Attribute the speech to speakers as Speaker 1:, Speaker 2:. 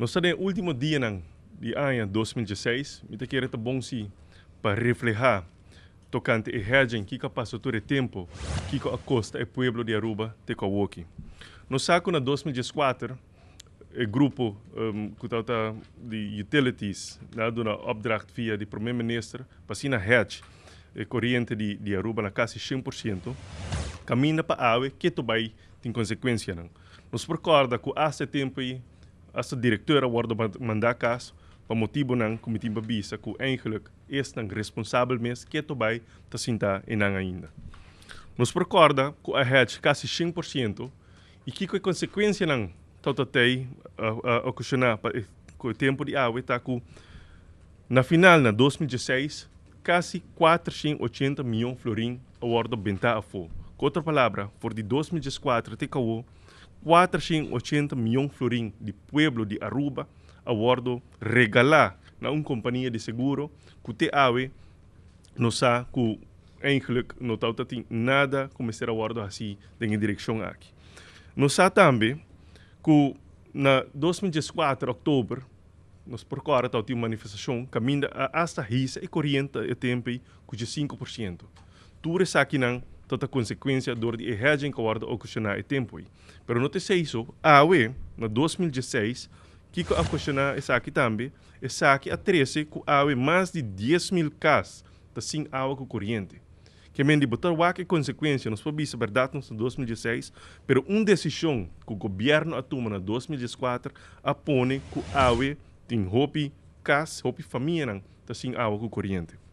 Speaker 1: Nós estamos no último dia nang di anha 2016, mita kira ta bom para reflejar tocante a regem que passou todo tempo que a costa e pueblo de Aruba te Nós sabemos que em 2014, o grupo um, que está de utilities, né, do na opdracht via de primeiro-ministro, passina hedge corrente de, de Aruba na quase 100%, caminha para a água que também tem consequência. Não. Nos recorda que há esse tempo Als diretora directeuren worden manda kaas, van motivo nang kumitiba bisa ku eigenlijk is nang responsabel mes que tobay da sinta enang ainda. Nos recorda que a hedge quase 100% e que a consequência nang totatei uh, uh, eh, o eh, tempo de água na final na 2016 quase 480 milhões florim a ordem benta a Com outra palavra, por de 2004 até 480 milhões de florins de pueblo de Aruba a bordo regalar na uma companhia de seguro que te awe não sabe que eigenlijk não está nada começar a bordo assim em direção aqui. Não sabe também que na 2014 outubro nós procura tal uma manifestação caminha a hasta risa e corrente e tempo com 5%. Tudo isso aqui não tot 'n konsekwensie deur que regering geword ocasionar e tempo. Pero no te se isso, a UE, na 2016, que ocasiona essa aqui também, essa aqui a 13, com a UE mais de 10 mil casos da tá sem água com corrente. Que men de botar o que consequência, pode podemos verdade nos 2016, pero uma decisão que o governo atoma na 2014 apone que a UE tem roupa casa, roupa família, da tá sem água com corrente.